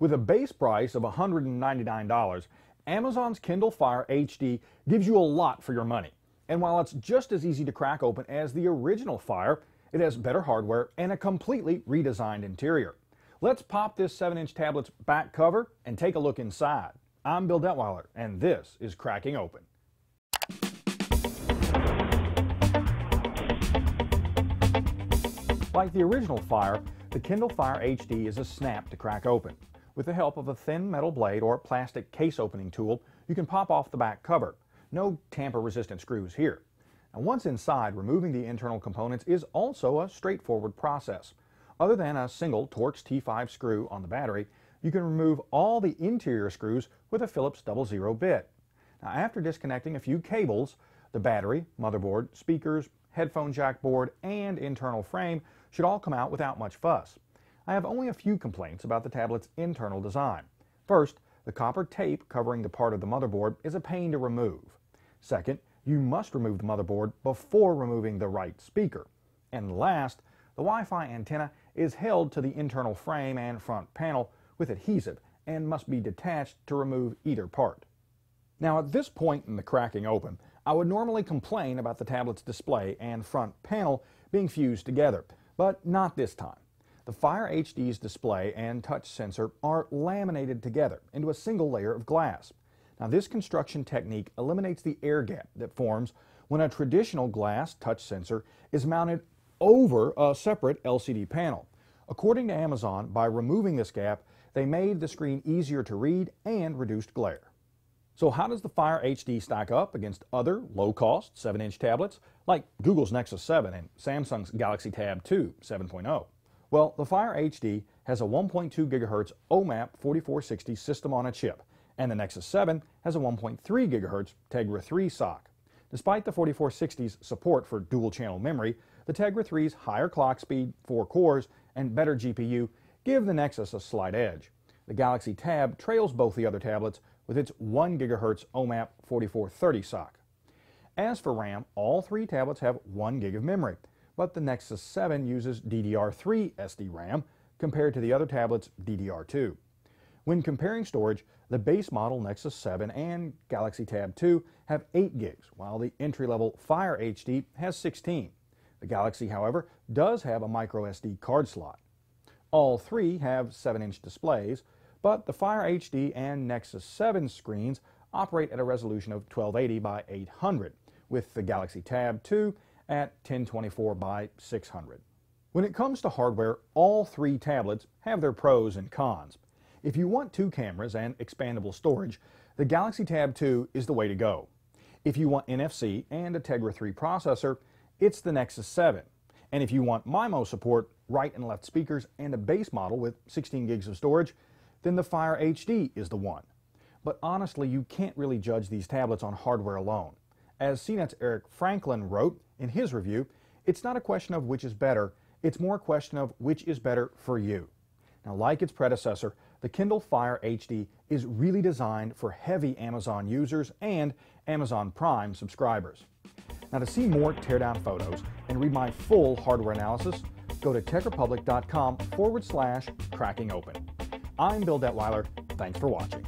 With a base price of $199, Amazon's Kindle Fire HD gives you a lot for your money. And while it's just as easy to crack open as the original Fire, it has better hardware and a completely redesigned interior. Let's pop this 7-inch tablet's back cover and take a look inside. I'm Bill Detweiler, and this is Cracking Open. Like the original Fire, the Kindle Fire HD is a snap to crack open. With the help of a thin metal blade or plastic case opening tool, you can pop off the back cover. No tamper-resistant screws here. And once inside, removing the internal components is also a straightforward process. Other than a single Torx T5 screw on the battery, you can remove all the interior screws with a Phillips 00 bit. Now, after disconnecting a few cables, the battery, motherboard, speakers, headphone jack board, and internal frame should all come out without much fuss. I have only a few complaints about the tablet's internal design. First, the copper tape covering the part of the motherboard is a pain to remove. Second, you must remove the motherboard before removing the right speaker. And last, the Wi-Fi antenna is held to the internal frame and front panel with adhesive and must be detached to remove either part. Now at this point in the cracking open, I would normally complain about the tablet's display and front panel being fused together, but not this time. The Fire HD's display and touch sensor are laminated together into a single layer of glass. Now, this construction technique eliminates the air gap that forms when a traditional glass touch sensor is mounted over a separate LCD panel. According to Amazon, by removing this gap, they made the screen easier to read and reduced glare. So how does the Fire HD stack up against other low-cost 7-inch tablets like Google's Nexus 7 and Samsung's Galaxy Tab 2 7.0? Well, the Fire HD has a 1.2 GHz OMAP 4460 system on a chip, and the Nexus 7 has a 1.3 GHz Tegra 3 SoC. Despite the 4460's support for dual-channel memory, the Tegra 3's higher clock speed, 4 cores, and better GPU give the Nexus a slight edge. The Galaxy Tab trails both the other tablets with its 1 GHz OMAP 4430 SoC. As for RAM, all three tablets have 1 gig of memory, but the Nexus 7 uses DDR3 SDRAM compared to the other tablets DDR2. When comparing storage, the base model Nexus 7 and Galaxy Tab 2 have 8 gigs, while the entry-level Fire HD has 16. The Galaxy, however, does have a microSD card slot. All three have 7-inch displays, but the Fire HD and Nexus 7 screens operate at a resolution of 1280 by 800, with the Galaxy Tab 2 at 1024 by 600. When it comes to hardware, all three tablets have their pros and cons. If you want two cameras and expandable storage, the Galaxy Tab 2 is the way to go. If you want NFC and a Tegra 3 processor, it's the Nexus 7. And if you want MIMO support, right and left speakers, and a base model with 16 gigs of storage, then the Fire HD is the one. But honestly, you can't really judge these tablets on hardware alone. As CNET's Eric Franklin wrote, in his review, it's not a question of which is better, it's more a question of which is better for you. Now, like its predecessor, the Kindle Fire HD is really designed for heavy Amazon users and Amazon Prime subscribers. Now, to see more teardown photos and read my full hardware analysis, go to techrepublic.com forward slash cracking open. I'm Bill Detweiler. Thanks for watching.